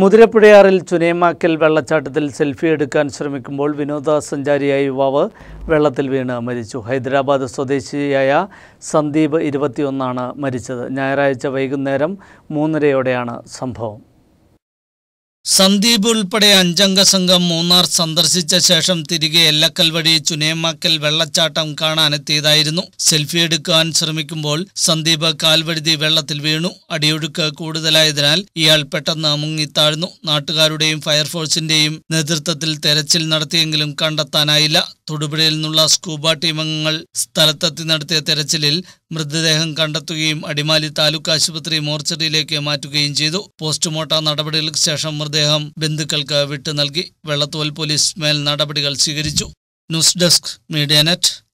മുതിരപ്പുഴയാറിൽ ചുനേമാക്കൽ വെള്ളച്ചാട്ടത്തിൽ സെൽഫി എടുക്കാൻ ശ്രമിക്കുമ്പോൾ വിനോദസഞ്ചാരിയായ യുവാവ് വെള്ളത്തിൽ വീണ് മരിച്ചു ഹൈദരാബാദ് സ്വദേശിയായ സന്ദീപ് ഇരുപത്തിയൊന്നാണ് മരിച്ചത് ഞായറാഴ്ച വൈകുന്നേരം മൂന്നരയോടെയാണ് സംഭവം സന്ദീപ് ഉൾപ്പെടെ അഞ്ചംഗ സംഘം മൂന്നാർ സന്ദർശിച്ച ശേഷം തിരികെ എല്ലക്കൽ വഴി ചുനേമാക്കൽ വെള്ളച്ചാട്ടം കാണാനെത്തിയതായിരുന്നു സെൽഫി എടുക്കാൻ ശ്രമിക്കുമ്പോൾ സന്ദീപ് കാൽവഴുതി വെള്ളത്തിൽ വീണു അടിയൊഴുക്ക് കൂടുതലായതിനാൽ ഇയാൾ പെട്ടെന്ന് മുങ്ങിത്താഴ്ന്നു നാട്ടുകാരുടെയും ഫയർഫോഴ്സിന്റെയും നേതൃത്വത്തിൽ തെരച്ചിൽ നടത്തിയെങ്കിലും കണ്ടെത്താനായില്ല തൊടുപുഴയിൽ നിന്നുള്ള സ്കൂബ ടീമംഗങ്ങൾ സ്ഥലത്തെത്തി നടത്തിയ തെരച്ചിലിൽ മൃതദേഹം കണ്ടെത്തുകയും അടിമാലി താലൂക്ക് ആശുപത്രി മോർച്ചറിയിലേക്ക് മാറ്റുകയും ചെയ്തു പോസ്റ്റ്മോർട്ടം നടപടികൾക്ക് ശേഷം മൃതദേഹം ബന്ധുക്കൾക്ക് വിട്ടു നൽകി വെള്ളത്തോൽ പോലീസ് മേൽ നടപടികൾ സ്വീകരിച്ചു ന്യൂസ് ഡെസ്ക് മീഡിയ നെറ്റ്